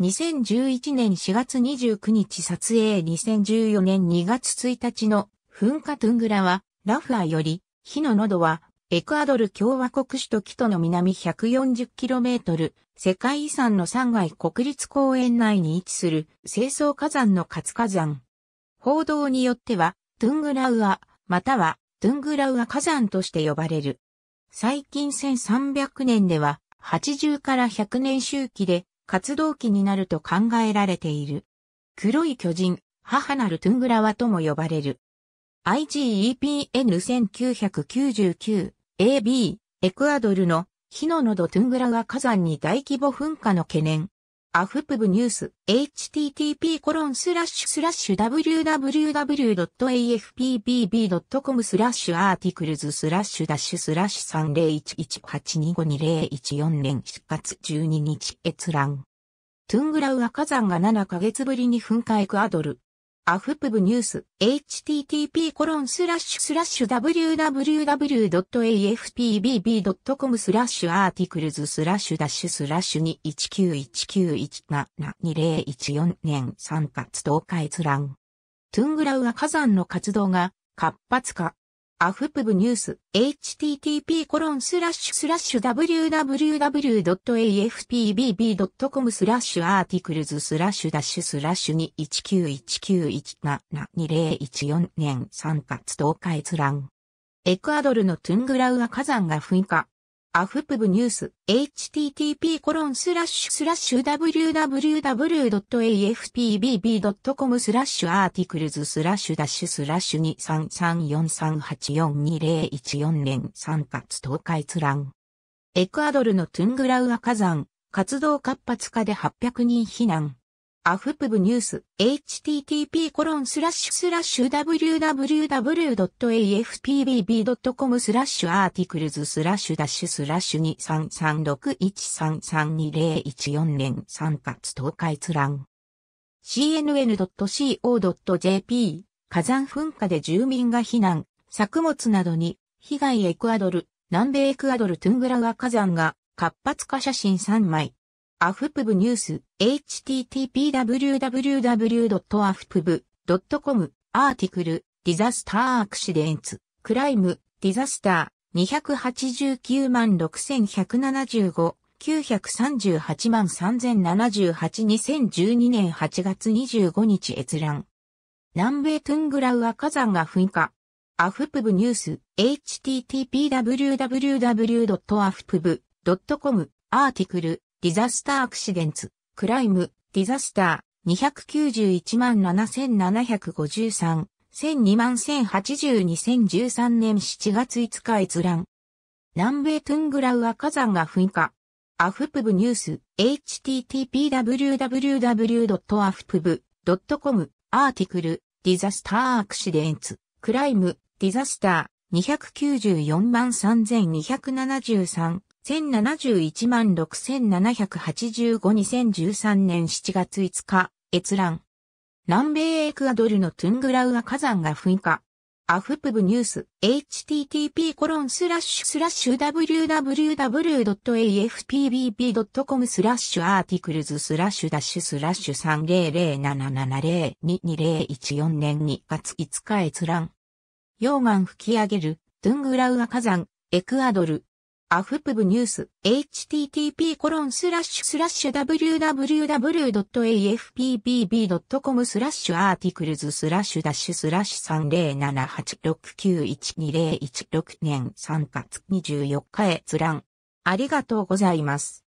2011年4月29日撮影2014年2月1日の噴火トゥングラはラフーより火の喉はエクアドル共和国首都キトの南 140km 世界遺産の3階国立公園内に位置する清掃火山の活火山。報道によってはトゥングラウアまたはトゥングラウア火山として呼ばれる。最近1300年では80から100年周期で活動期になると考えられている。黒い巨人、母なるトゥングラワとも呼ばれる。IGEPN1999AB エクアドルの火の喉トゥングラワ火山に大規模噴火の懸念。アフプブニュース、http コロンスラッシュスラッシュ www.afpbb.com スラッシュアーティクルズスラッシュダッシュスラッシュ3011825204年7月12日閲覧。トゥングラウア火山が7ヶ月ぶりに噴火エクアドル。アフプブニュース http コロンスラッシュスラッシュ www.afpbb.com スラッシュアーティクルズスラッシュダッシュスラッシュ21919172014年3月10日閲覧。トゥングラウア火山の活動が活発化。アフプブニュース http コロンスラッシュスラッシュ www.afpbb.com スラッシュアーティクルズスラッシュダッシュスラッシュ21919172014年3月10日閲覧エクアドルのトゥングラウア火山が噴火アフプブニュース http コロンスラッシュスラッシュ www.afpbb.com スラッシュアーティクルズスラッシュダッシュスラッシュ2334384201年3月10日閲覧。エクアドルのトゥングラウア火山、活動活発化で800人避難。アフプブニュース http コロンスラッシュスラッシュ www.afpbb.com スラッシュアーティクルズスラッシュダッシュスラッシュ2336133201年3月10日閲覧 cnn.co.jp 火山噴火で住民が避難作物などに被害エクアドル南米エクアドルトゥングラガ火山が活発化写真3枚アフプブニュース、http://www.afpub.com、アーティクル、ディザスターアクシデンツ、クライム、ディザスター、289万6175、938万3078、2012年8月25日閲覧。南米トゥングラウア火山が噴火。アフプブニュース、http://www.afpub.com、アーティクル、ディザスターアクシデンツ、クライム、ディザスター、291万7753、1002万1080 2013年7月5日閲覧。南米トゥングラウア火山が噴火。アフプブニュース、http://www.afpub.com、アーティクル、ディザスターアクシデンツ、クライム、ディザスター、294万3273、1071万67852013年7月5日、閲覧。南米エクアドルのトゥングラウア火山が噴火。アフプブニュース、http コロンスラッシュスラッシュ www.afpbb.com スラッシュアーティクルズスラッシュダッシュスラッシュ300777022014年2月5日閲覧。溶岩吹き上げる、トゥングラウア火山、エクアドル。アフプブニュース http コロンスラッシュスラッシュ www.afpbb.com スラッシュアーティクルズスラッシュダッシュスラッシュ3 0 7 8 6 9 1 2 0 1 6年3月24日へ閲覧ありがとうございます。